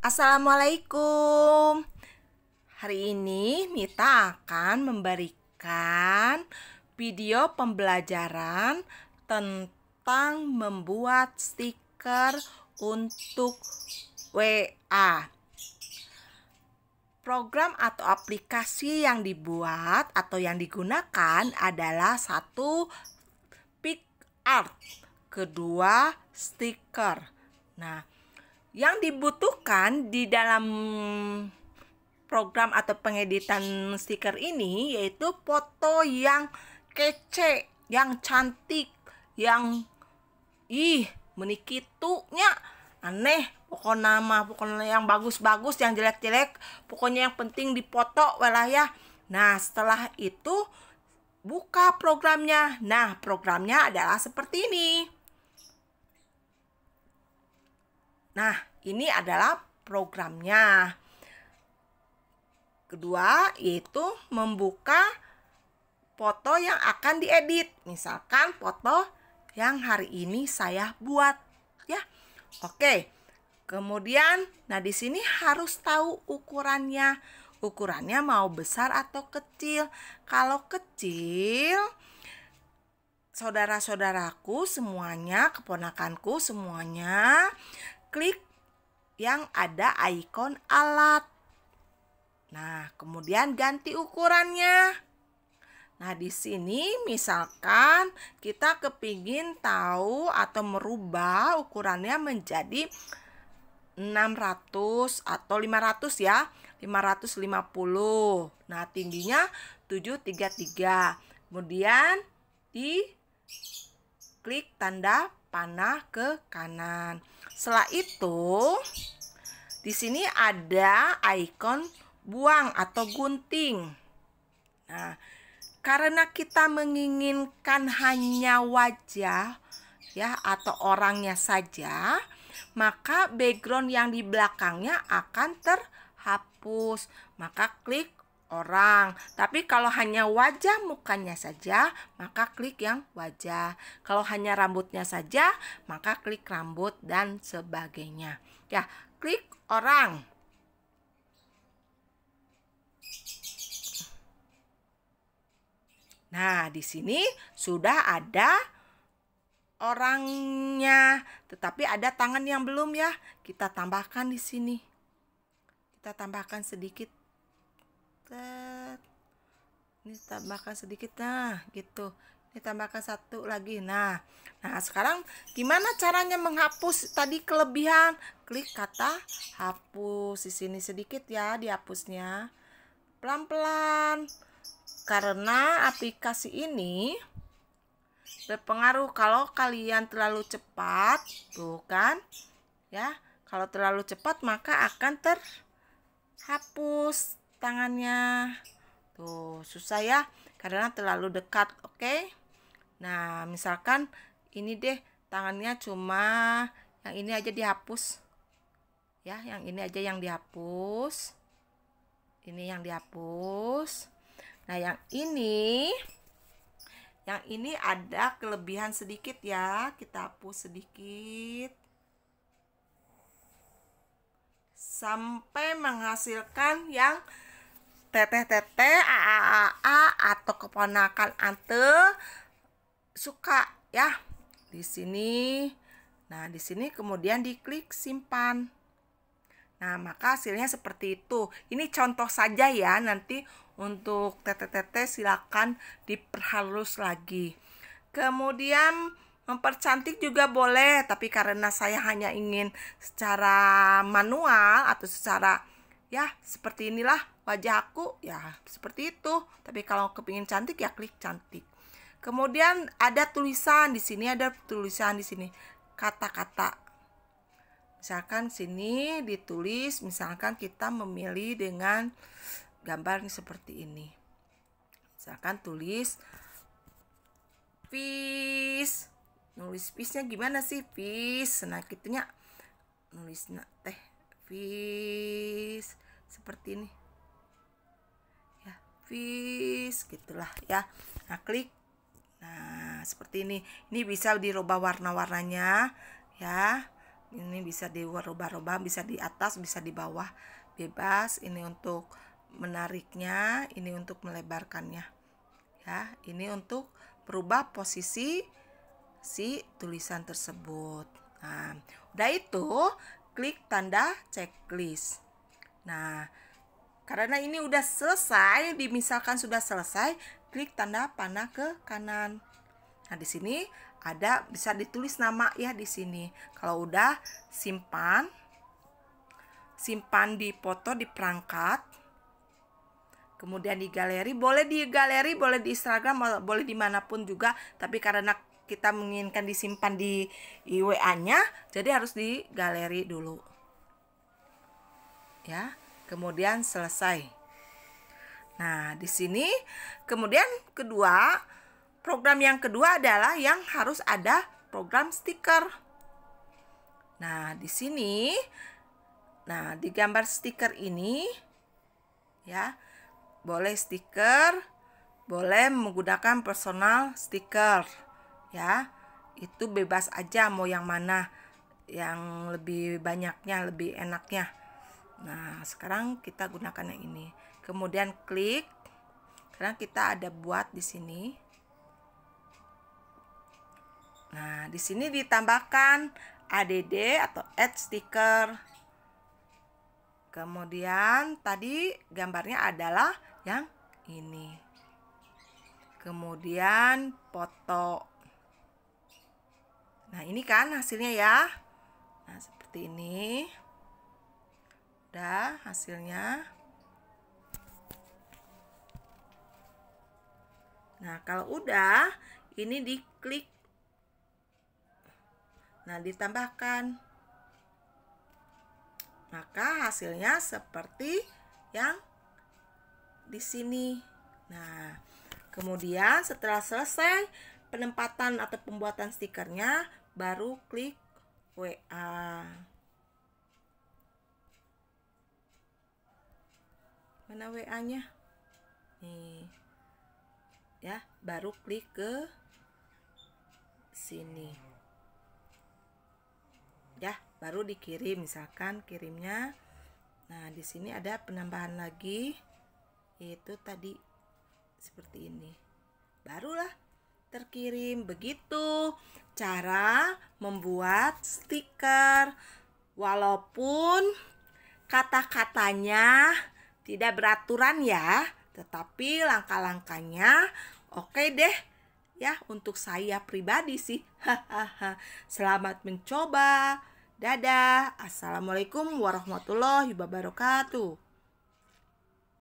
Assalamualaikum. Hari ini Mita akan memberikan video pembelajaran tentang membuat stiker untuk WA. Program atau aplikasi yang dibuat atau yang digunakan adalah satu pick art, kedua stiker. Nah, yang dibutuhkan di dalam program atau pengeditan stiker ini yaitu foto yang kece, yang cantik, yang ih menikitunya aneh pokok nama pokoknya yang bagus-bagus yang jelek-jelek pokoknya yang penting dipoto walah ya. nah setelah itu buka programnya nah programnya adalah seperti ini Nah, ini adalah programnya. Kedua, yaitu membuka foto yang akan diedit. Misalkan foto yang hari ini saya buat, ya. Oke. Kemudian, nah di sini harus tahu ukurannya. Ukurannya mau besar atau kecil. Kalau kecil, saudara-saudaraku semuanya, keponakanku semuanya klik yang ada ikon alat. Nah, kemudian ganti ukurannya. Nah, di sini misalkan kita kepingin tahu atau merubah ukurannya menjadi 600 atau 500 ya. 550. Nah, tingginya 733. Kemudian di klik tanda panah ke kanan. Setelah itu, di sini ada ikon buang atau gunting. Nah, karena kita menginginkan hanya wajah ya atau orangnya saja, maka background yang di belakangnya akan terhapus. Maka klik orang. Tapi kalau hanya wajah mukanya saja, maka klik yang wajah. Kalau hanya rambutnya saja, maka klik rambut dan sebagainya. Ya, klik orang. Nah, di sini sudah ada orangnya, tetapi ada tangan yang belum ya. Kita tambahkan di sini. Kita tambahkan sedikit tet ini tambahkan sedikit nah gitu ini tambahkan satu lagi nah nah sekarang gimana caranya menghapus tadi kelebihan klik kata hapus di sini sedikit ya dihapusnya pelan-pelan karena aplikasi ini berpengaruh kalau kalian terlalu cepat bukan? ya kalau terlalu cepat maka akan terhapus tangannya tuh susah ya karena terlalu dekat oke okay? nah misalkan ini deh tangannya cuma yang ini aja dihapus ya yang ini aja yang dihapus ini yang dihapus nah yang ini yang ini ada kelebihan sedikit ya kita hapus sedikit sampai menghasilkan yang teteh teteh a atau keponakan ante suka ya di sini nah di sini kemudian diklik simpan nah maka hasilnya seperti itu ini contoh saja ya nanti untuk teteh teteh silakan diperhalus lagi kemudian mempercantik juga boleh tapi karena saya hanya ingin secara manual atau secara ya seperti inilah wajah aku ya seperti itu tapi kalau kepingin cantik ya klik cantik kemudian ada tulisan di sini ada tulisan di sini kata-kata misalkan sini ditulis misalkan kita memilih dengan gambar seperti ini misalkan tulis fish nulis fishnya gimana sih fish nah kitunya nulis nah, teh fish seperti ini ya fish gitulah ya nah klik nah seperti ini ini bisa dirubah warna-warnanya ya ini bisa dirubah-rubah bisa di atas bisa di bawah bebas ini untuk menariknya ini untuk melebarkannya ya ini untuk berubah posisi si tulisan tersebut nah udah itu klik tanda checklist Nah, karena ini udah selesai, dimisalkan sudah selesai, klik tanda panah ke kanan. Nah, di sini ada bisa ditulis nama ya di sini. Kalau udah simpan simpan di foto di perangkat. Kemudian di galeri, boleh di galeri, boleh di Instagram, boleh dimanapun juga. Tapi karena kita menginginkan disimpan di WA-nya, jadi harus di galeri dulu ya. Kemudian selesai. Nah, di sini kemudian kedua, program yang kedua adalah yang harus ada program stiker. Nah, di sini nah di gambar stiker ini ya, boleh stiker, boleh menggunakan personal stiker ya. Itu bebas aja mau yang mana yang lebih banyaknya, lebih enaknya. Nah, sekarang kita gunakan yang ini. Kemudian klik. karena kita ada buat di sini. Nah, di sini ditambahkan ADD atau add sticker. Kemudian tadi gambarnya adalah yang ini. Kemudian foto. Nah, ini kan hasilnya ya. Nah, seperti ini. Dah hasilnya. Nah, kalau udah ini diklik. Nah, ditambahkan. Maka hasilnya seperti yang di sini. Nah, kemudian setelah selesai penempatan atau pembuatan stikernya, baru klik WA. mana WA-nya nih ya baru klik ke sini ya baru dikirim misalkan kirimnya nah di sini ada penambahan lagi yaitu tadi seperti ini barulah terkirim begitu cara membuat stiker walaupun kata-katanya tidak beraturan ya, tetapi langkah-langkahnya oke okay deh. Ya, untuk saya pribadi sih. Selamat mencoba. Dadah. Assalamualaikum warahmatullahi wabarakatuh.